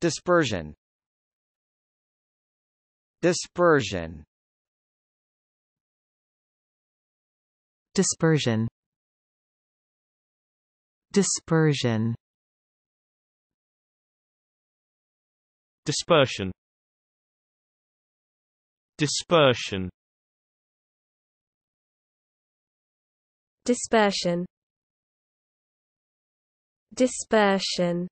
Dispersion Dispersion Dispersion Dispersion Dispersion Dispersion Dispersion Dispersion